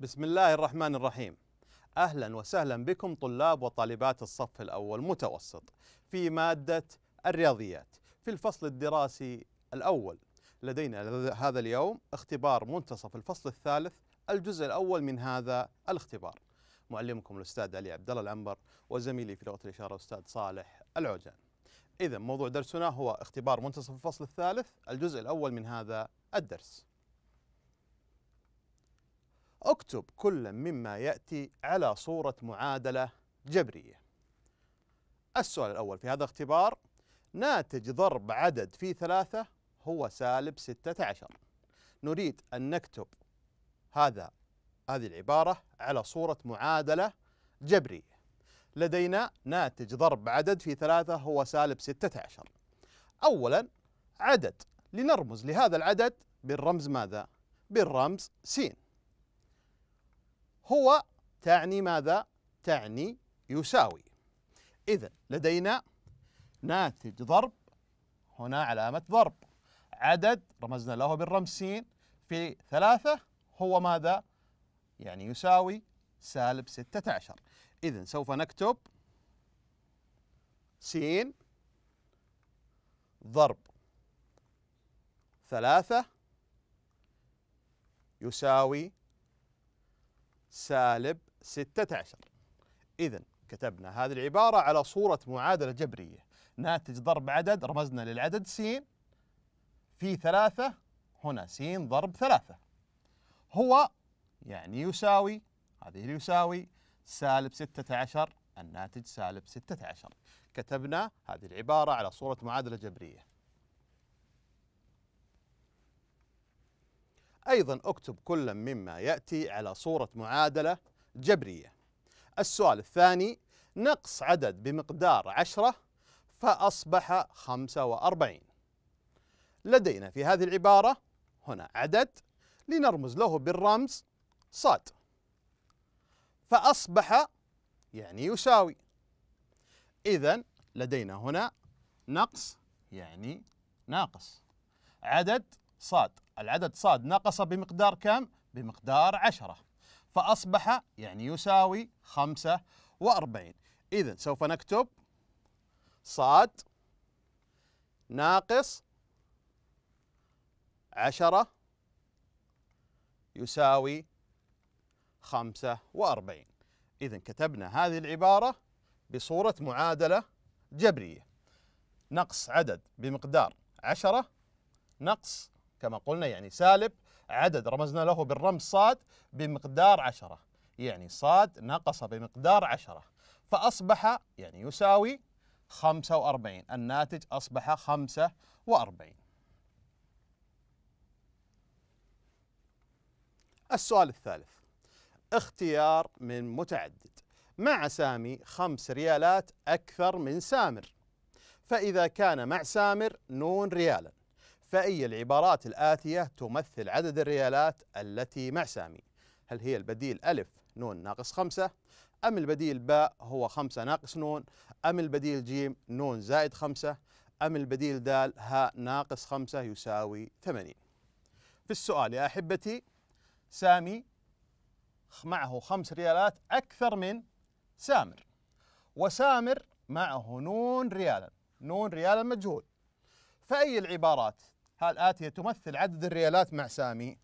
بسم الله الرحمن الرحيم أهلا وسهلا بكم طلاب وطالبات الصف الأول متوسط في مادة الرياضيات في الفصل الدراسي الأول لدينا هذا اليوم اختبار منتصف الفصل الثالث الجزء الأول من هذا الاختبار معلمكم الأستاذ علي عبد الله العنبر وزميلي في لغة الإشارة الاستاذ صالح العوجان إذا موضوع درسنا هو اختبار منتصف الفصل الثالث الجزء الأول من هذا الدرس اكتب كل مما يأتي على صورة معادلة جبرية السؤال الأول في هذا الاختبار ناتج ضرب عدد في ثلاثة هو سالب ستة عشر نريد أن نكتب هذا هذه العبارة على صورة معادلة جبرية لدينا ناتج ضرب عدد في ثلاثة هو سالب ستة عشر أولا عدد لنرمز لهذا العدد بالرمز ماذا؟ بالرمز سين هو تعني ماذا؟ تعني يساوي إذا لدينا ناتج ضرب هنا علامة ضرب عدد رمزنا له بالرمز في ثلاثة هو ماذا؟ يعني يساوي سالب 16 إذا سوف نكتب سين ضرب ثلاثة يساوي سالب 16 إذا كتبنا هذه العبارة على صورة معادلة جبرية ناتج ضرب عدد رمزنا للعدد س في ثلاثة هنا س ضرب ثلاثة هو يعني يساوي هذه اللي يساوي سالب 16 الناتج سالب 16 كتبنا هذه العبارة على صورة معادلة جبرية أيضا اكتب كل مما يأتي على صورة معادلة جبرية السؤال الثاني نقص عدد بمقدار عشرة فأصبح خمسة وأربعين لدينا في هذه العبارة هنا عدد لنرمز له بالرمز صاد فأصبح يعني يساوي إذا لدينا هنا نقص يعني ناقص عدد صاد العدد صاد نقص بمقدار كم؟ بمقدار عشرة فأصبح يعني يساوي خمسة وأربعين إذا سوف نكتب صاد ناقص عشرة يساوي خمسة وأربعين إذا كتبنا هذه العبارة بصورة معادلة جبرية نقص عدد بمقدار عشرة نقص كما قلنا يعني سالب عدد رمزنا له بالرمز صاد بمقدار عشرة يعني صاد نقص بمقدار عشرة فأصبح يعني يساوي 45 الناتج أصبح 45 السؤال الثالث اختيار من متعدد مع سامي خمس ريالات أكثر من سامر فإذا كان مع سامر نون ريالا فأي العبارات الآتية تمثل عدد الريالات التي مع سامي هل هي البديل ألف نون ناقص خمسة أم البديل باء هو خمسة ناقص نون أم البديل جيم نون زائد خمسة أم البديل دال هاء ناقص خمسة يساوي ثمانين في السؤال يا أحبتي سامي معه خمس ريالات أكثر من سامر وسامر معه نون ريالا نون ريالا مجهول فأي العبارات الآتية تمثل عدد الريالات مع سامي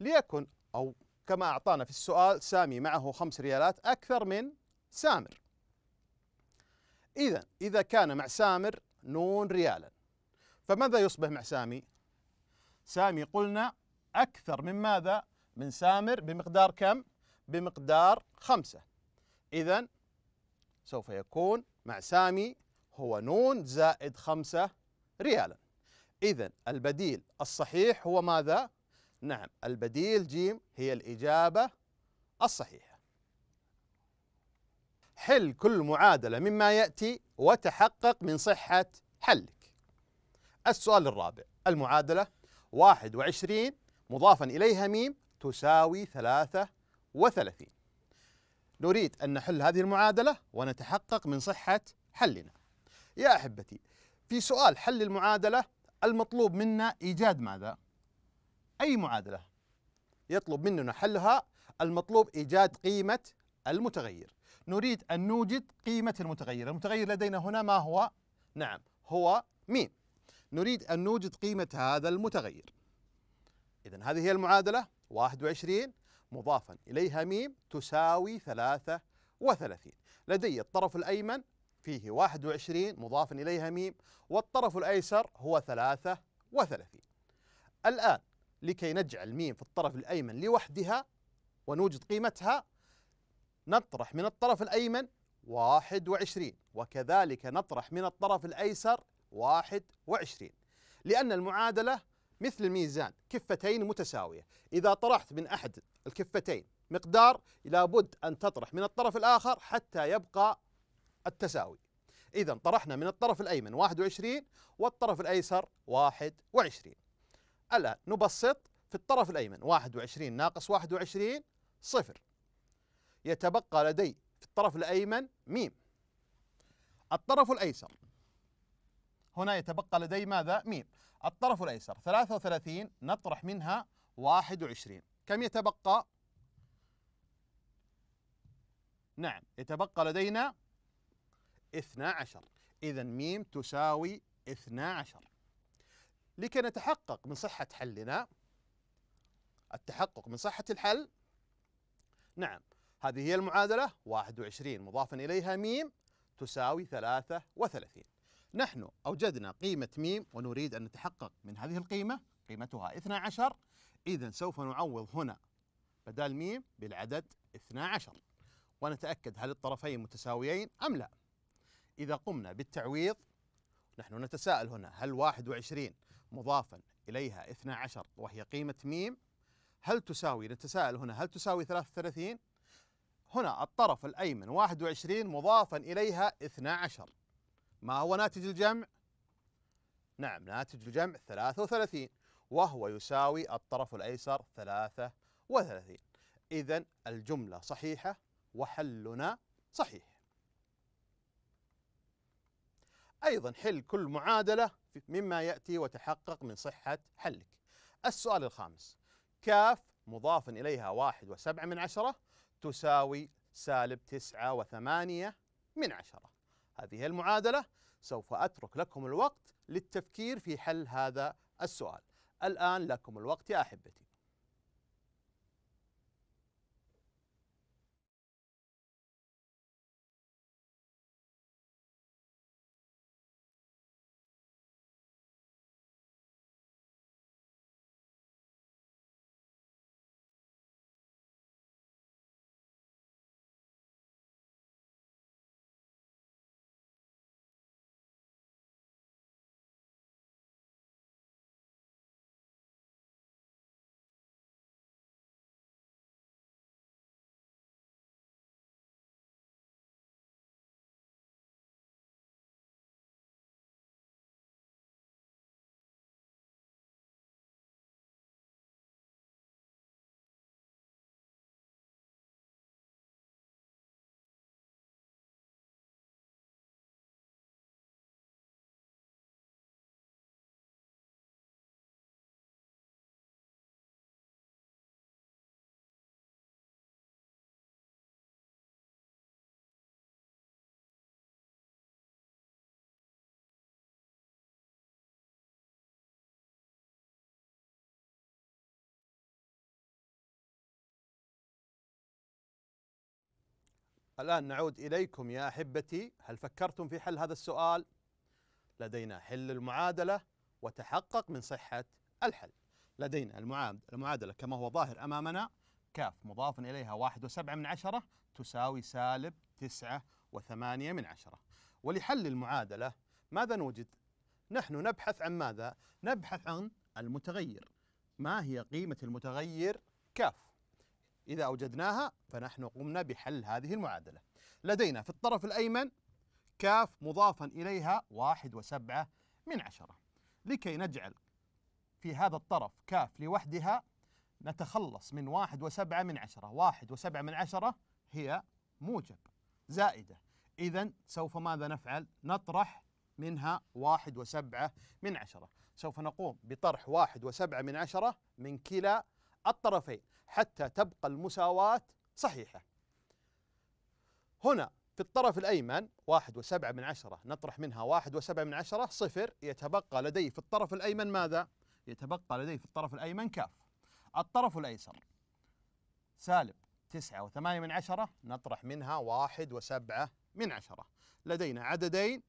ليكن أو كما أعطانا في السؤال سامي معه خمس ريالات أكثر من سامر إذا إذا كان مع سامر نون ريالا فماذا يصبح مع سامي؟ سامي قلنا أكثر من ماذا؟ من سامر بمقدار كم؟ بمقدار خمسة إذا سوف يكون مع سامي هو نون زائد خمسة ريالا إذا البديل الصحيح هو ماذا؟ نعم البديل جيم هي الإجابة الصحيحة حل كل معادلة مما يأتي وتحقق من صحة حلك السؤال الرابع المعادلة 21 مضافا إليها ميم تساوي 33 نريد أن نحل هذه المعادلة ونتحقق من صحة حلنا يا أحبتي في سؤال حل المعادلة المطلوب منا إيجاد ماذا؟ أي معادلة يطلب مننا حلها المطلوب إيجاد قيمة المتغير نريد أن نوجد قيمة المتغير المتغير لدينا هنا ما هو؟ نعم هو مين؟ نريد أن نوجد قيمة هذا المتغير إذا هذه هي المعادلة 21 مضافا إليها ميم تساوي 33 لدي الطرف الأيمن فيه 21 مضاف إليها ميم والطرف الأيسر هو 33 الآن لكي نجعل ميم في الطرف الأيمن لوحدها ونوجد قيمتها نطرح من الطرف الأيمن 21 وكذلك نطرح من الطرف الأيسر 21 لأن المعادلة مثل الميزان كفتين متساوية إذا طرحت من أحد الكفتين مقدار لابد أن تطرح من الطرف الآخر حتى يبقى التساوي إذا طرحنا من الطرف الأيمن 21 والطرف الأيسر 21 الآن نبسط في الطرف الأيمن 21 ناقص 21 صفر يتبقى لدي في الطرف الأيمن ميم الطرف الأيسر هنا يتبقى لدي ماذا؟ ميم الطرف الأيسر 33 نطرح منها 21 كم يتبقى؟ نعم يتبقى لدينا 12 إذا ميم تساوي 12 لكي نتحقق من صحة حلنا التحقق من صحة الحل نعم هذه هي المعادلة 21 مضافا إليها ميم تساوي 33 نحن أوجدنا قيمة ميم ونريد أن نتحقق من هذه القيمة قيمتها 12 إذا سوف نعوض هنا بدل ميم بالعدد 12 ونتأكد هل الطرفين متساويين أم لا إذا قمنا بالتعويض نحن نتساءل هنا هل 21 مضافا إليها 12 وهي قيمة ميم هل تساوي نتساءل هنا هل تساوي 33 هنا الطرف الأيمن 21 مضافا إليها 12 ما هو ناتج الجمع؟ نعم ناتج الجمع 33 وهو يساوي الطرف الأيسر 33 إذا الجملة صحيحة وحلنا صحيح أيضا حل كل معادلة مما يأتي وتحقق من صحة حلك السؤال الخامس كاف مضافا إليها واحد وسبعة من عشرة تساوي سالب تسعة وثمانية من عشرة هذه المعادلة سوف أترك لكم الوقت للتفكير في حل هذا السؤال الآن لكم الوقت يا أحبتي الآن نعود إليكم يا أحبتي هل فكرتم في حل هذا السؤال؟ لدينا حل المعادلة وتحقق من صحة الحل لدينا المعادلة كما هو ظاهر أمامنا كاف مضاف إليها واحد وسبعة من عشرة تساوي سالب تسعة وثمانية من عشرة ولحل المعادلة ماذا نوجد؟ نحن نبحث عن ماذا؟ نبحث عن المتغير ما هي قيمة المتغير كاف إذا أوجدناها فنحن قمنا بحل هذه المعادلة لدينا في الطرف الأيمن كاف مضافا إليها واحد وسبعة من عشرة لكي نجعل في هذا الطرف كاف لوحدها نتخلص من واحد وسبعة من عشرة واحد وسبعة من عشرة هي موجب زائدة إذا سوف ماذا نفعل؟ نطرح منها واحد وسبعة من عشرة سوف نقوم بطرح واحد وسبعة من عشرة من كلا الطرفين حتى تبقى المساواة صحيحة هنا في الطرف الأيمن واحد وسبعة من عشرة نطرح منها واحد وسبعة من عشرة صفر يتبقى لدي في الطرف الأيمن ماذا؟ يتبقى لدي في الطرف الأيمن كاف الطرف الأيسر سالب تسعة وثمانية من عشرة نطرح منها واحد وسبعة من عشرة لدينا عددين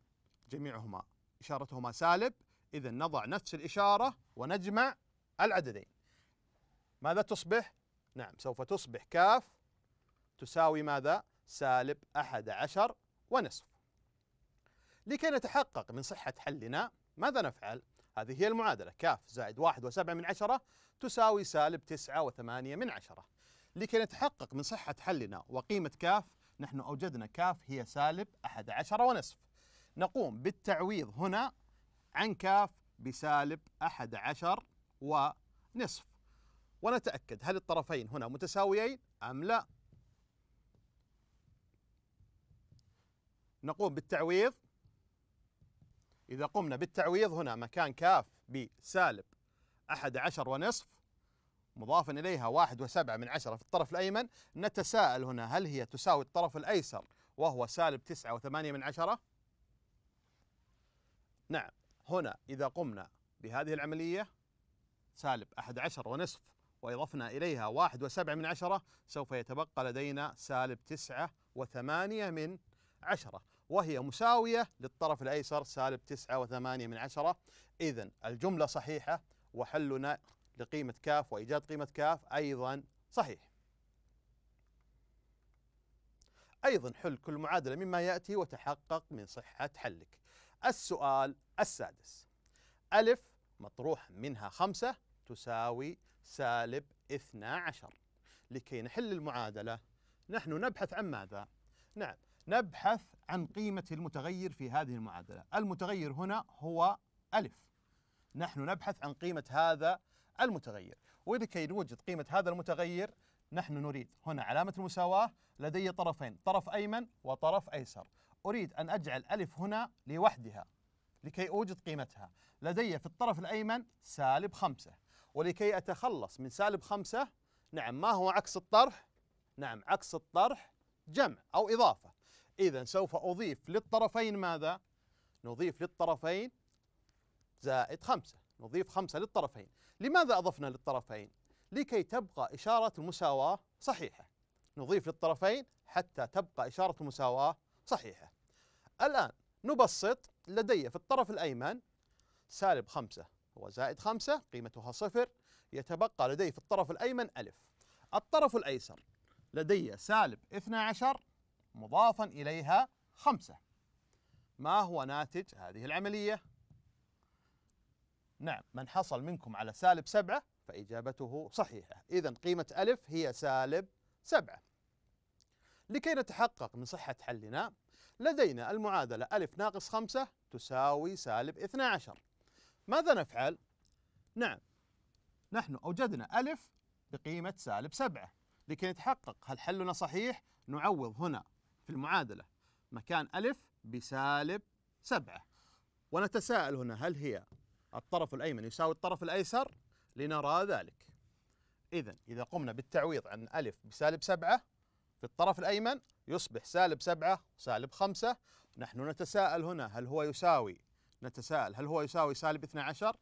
جميعهما إشارتهما سالب إذا نضع نفس الإشارة ونجمع العددين ماذا تصبح؟ نعم سوف تصبح كاف تساوي ماذا؟ سالب أحد عشر ونصف لكي نتحقق من صحة حلنا ماذا نفعل؟ هذه هي المعادلة كاف زائد واحد وسبعة من عشرة تساوي سالب تسعة وثمانية من عشرة لكي نتحقق من صحة حلنا وقيمة كاف نحن أوجدنا كاف هي سالب أحد عشر ونصف نقوم بالتعويض هنا عن كاف بسالب أحد عشر ونصف ونتأكد هل الطرفين هنا متساويين أم لا نقوم بالتعويض إذا قمنا بالتعويض هنا مكان كاف بسالب أحد عشر ونصف مضافا إليها واحد وسبعة من عشرة في الطرف الأيمن نتساءل هنا هل هي تساوي الطرف الأيسر وهو سالب تسعة وثمانية من عشرة نعم هنا إذا قمنا بهذه العملية سالب أحد عشر ونصف وأضفنا إليها واحد وسبعة من عشرة سوف يتبقى لدينا سالب تسعة وثمانية من عشرة وهي مساوية للطرف الأيسر سالب تسعة وثمانية من عشرة إذا الجملة صحيحة وحلنا لقيمة كاف وإيجاد قيمة كاف أيضا صحيح أيضا حل كل معادلة مما يأتي وتحقق من صحة حلك السؤال السادس ألف مطروح منها خمسة تساوي سالب 12 لكي نحل المعادلة نحن نبحث عن ماذا؟ نعم نبحث عن قيمة المتغير في هذه المعادلة المتغير هنا هو ألف نحن نبحث عن قيمة هذا المتغير ولكي نوجد قيمة هذا المتغير نحن نريد هنا علامة المساواة لدي طرفين طرف أيمن وطرف أيسر أريد أن أجعل ألف هنا لوحدها لكي أوجد قيمتها لدي في الطرف الأيمن سالب خمسة ولكي أتخلص من سالب خمسة نعم ما هو عكس الطرح؟ نعم عكس الطرح جمع أو إضافة إذا سوف أضيف للطرفين ماذا؟ نضيف للطرفين زائد خمسة نضيف خمسة للطرفين لماذا أضفنا للطرفين؟ لكي تبقى إشارة المساواة صحيحة نضيف للطرفين حتى تبقى إشارة المساواة صحيحة الآن نبسط لدي في الطرف الأيمن سالب خمسة هو زائد خمسة قيمتها صفر يتبقى لدي في الطرف الأيمن ألف الطرف الأيسر لدي سالب 12 مضافا إليها خمسة ما هو ناتج هذه العملية؟ نعم من حصل منكم على سالب سبعة فإجابته صحيحة إذا قيمة ألف هي سالب سبعة لكي نتحقق من صحة حلنا لدينا المعادلة ألف ناقص خمسة تساوي سالب 12 ماذا نفعل؟ نعم نحن أوجدنا ألف بقيمة سالب سبعة لكي نتحقق هل حلنا صحيح؟ نعوض هنا في المعادلة مكان ألف بسالب سبعة ونتساءل هنا هل هي الطرف الأيمن يساوي الطرف الأيسر؟ لنرى ذلك إذا إذا قمنا بالتعويض عن ألف بسالب سبعة في الطرف الأيمن يصبح سالب سبعة سالب خمسة نحن نتساءل هنا هل هو يساوي نتساءل هل هو يساوي سالب 12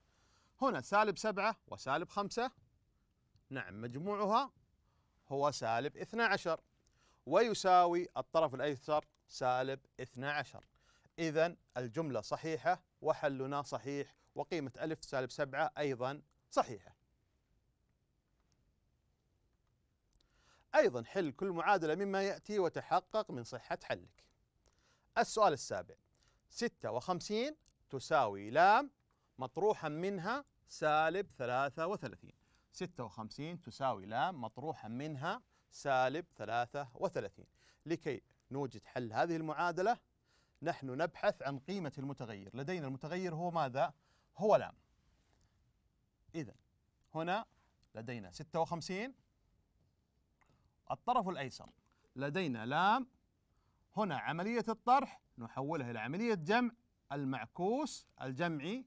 هنا سالب 7 وسالب 5 نعم مجموعها هو سالب 12 ويساوي الطرف الأيسر سالب 12 إذا الجملة صحيحة وحلنا صحيح وقيمة ألف سالب 7 أيضا صحيحة أيضا حل كل معادلة مما يأتي وتحقق من صحة حلك السؤال السابع 56 تساوي لام مطروحا منها سالب 33 56 تساوي لام مطروحا منها سالب 33 لكي نوجد حل هذه المعادلة نحن نبحث عن قيمة المتغير لدينا المتغير هو ماذا؟ هو لام إذا هنا لدينا 56 الطرف الأيسر لدينا لام هنا عملية الطرح نحولها إلى عملية جمع المعكوس الجمعي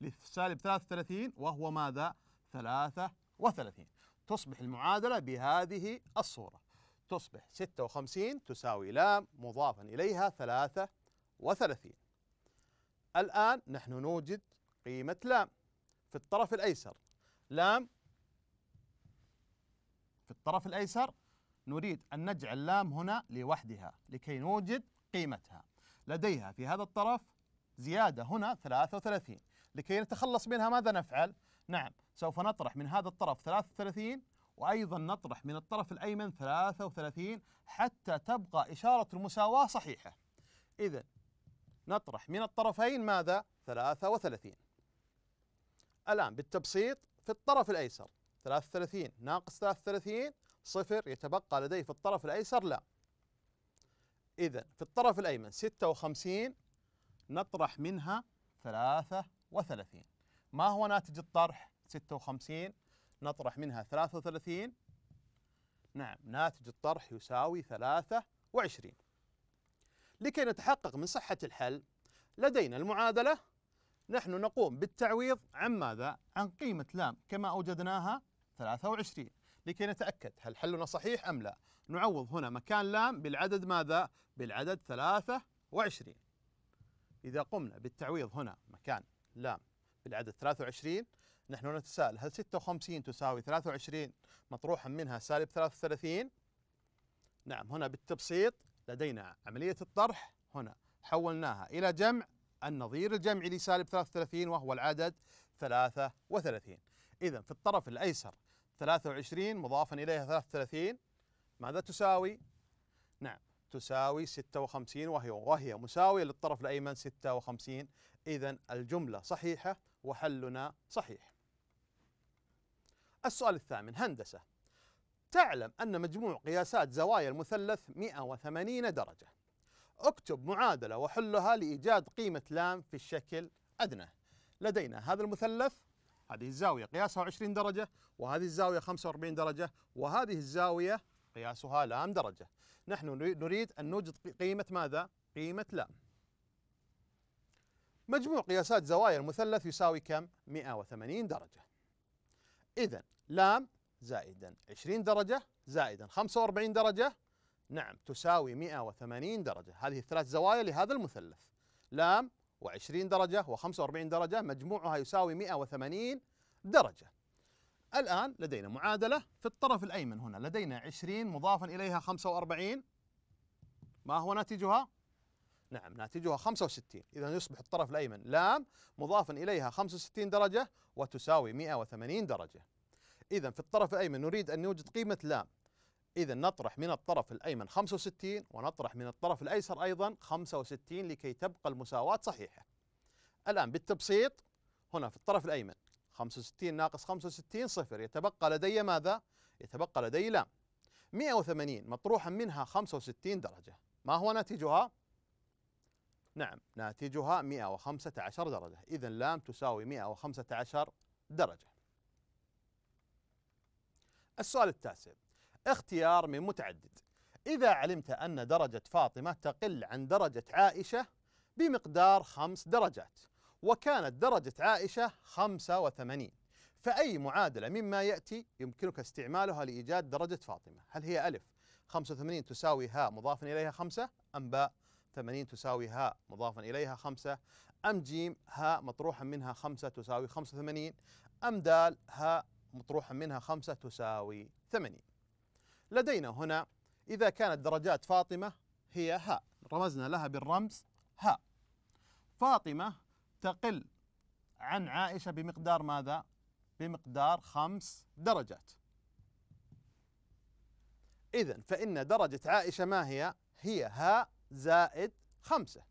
لسالب 33 وهو ماذا؟ 33 تصبح المعادلة بهذه الصورة تصبح 56 تساوي لام مضافا إليها 33 الآن نحن نوجد قيمة لام في الطرف الأيسر لام في الطرف الأيسر نريد أن نجعل لام هنا لوحدها لكي نوجد قيمتها لديها في هذا الطرف زيادة هنا 33 لكي نتخلص منها ماذا نفعل؟ نعم سوف نطرح من هذا الطرف 33 وأيضا نطرح من الطرف الأيمن 33 حتى تبقى إشارة المساواة صحيحة إذا نطرح من الطرفين ماذا؟ 33 الآن بالتبسيط في الطرف الأيسر 33 ناقص 33 صفر يتبقى لدي في الطرف الأيسر لا إذا في الطرف الأيمن 56 نطرح منها 33 ما هو ناتج الطرح 56 نطرح منها 33 نعم ناتج الطرح يساوي 23 لكي نتحقق من صحة الحل لدينا المعادلة نحن نقوم بالتعويض عن ماذا؟ عن قيمة لام كما أوجدناها 23 لكي نتأكد هل حلنا صحيح أم لا نعوض هنا مكان لام بالعدد ماذا؟ بالعدد 23 إذا قمنا بالتعويض هنا مكان لام بالعدد 23 نحن نتساءل هل 56 تساوي 23 مطروحا منها سالب 33 نعم هنا بالتبسيط لدينا عملية الطرح هنا حولناها إلى جمع النظير الجمعي لسالب 33 وهو العدد 33 إذا في الطرف الأيسر 23 مضافا إليها 33 ماذا تساوي؟ نعم تساوي 56 وهي وهي مساوية للطرف الأيمن 56 إذا الجملة صحيحة وحلنا صحيح السؤال الثامن هندسة تعلم أن مجموع قياسات زوايا المثلث 180 درجة اكتب معادلة وحلها لإيجاد قيمة لام في الشكل أدنى لدينا هذا المثلث هذه الزاوية قياسها 20 درجة وهذه الزاوية 45 درجة وهذه الزاوية قياسها لام درجة نحن نريد أن نوجد قيمة ماذا؟ قيمة لام مجموع قياسات زوايا المثلث يساوي كم؟ 180 درجة إذا لام زائدا 20 درجة زائدا 45 درجة نعم تساوي 180 درجة هذه الثلاث زوايا لهذا المثلث لام و20 درجة و45 درجة مجموعها يساوي 180 درجة الآن لدينا معادلة في الطرف الأيمن هنا لدينا 20 مضافا إليها 45 ما هو ناتجها؟ نعم ناتجها 65 إذا يصبح الطرف الأيمن لام مضافا إليها 65 درجة وتساوي 180 درجة إذا في الطرف الأيمن نريد أن نوجد قيمة لام إذا نطرح من الطرف الأيمن 65 ونطرح من الطرف الأيسر أيضا 65 لكي تبقى المساواة صحيحة الآن بالتبسيط هنا في الطرف الأيمن 65 ناقص 65 صفر يتبقى لدي ماذا؟ يتبقى لدي لام 180 مطروحا منها 65 درجة ما هو ناتجها؟ نعم ناتجها 115 درجة إذا لام تساوي 115 درجة السؤال التاسع اختيار من متعدد إذا علمت أن درجة فاطمة تقل عن درجة عائشة بمقدار خمس درجات وكانت درجة عائشة 85 فأي معادلة مما يأتي يمكنك استعمالها لإيجاد درجة فاطمة هل هي ألف 85 تساوي هاء مضافا إليها خمسة أم باء 80 تساوي هاء مضافا إليها خمسة أم جيم هاء مطروحا منها خمسة تساوي 85 أم دال هاء مطروحا منها خمسة تساوي 80 لدينا هنا إذا كانت درجات فاطمة هي هاء رمزنا لها بالرمز هاء فاطمة تقل عن عائشة بمقدار ماذا؟ بمقدار خمس درجات إذا فإن درجة عائشة ما هي؟ هي ها زائد خمسة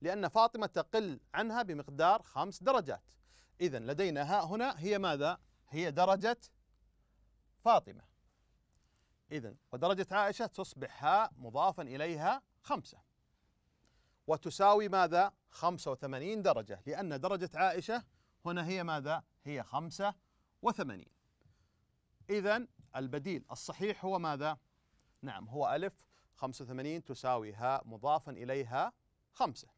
لأن فاطمة تقل عنها بمقدار خمس درجات إذا لدينا ها هنا هي ماذا؟ هي درجة فاطمة إذا ودرجة عائشة تصبح ها مضافا إليها خمسة وتساوي ماذا؟ 85 درجة لأن درجة عائشة هنا هي ماذا؟ هي 85 إذا البديل الصحيح هو ماذا؟ نعم هو ألف 85 تساوي هاء مضافا إليها 5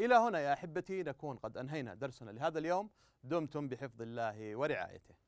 إلى هنا يا أحبتي نكون قد أنهينا درسنا لهذا اليوم دمتم بحفظ الله ورعايته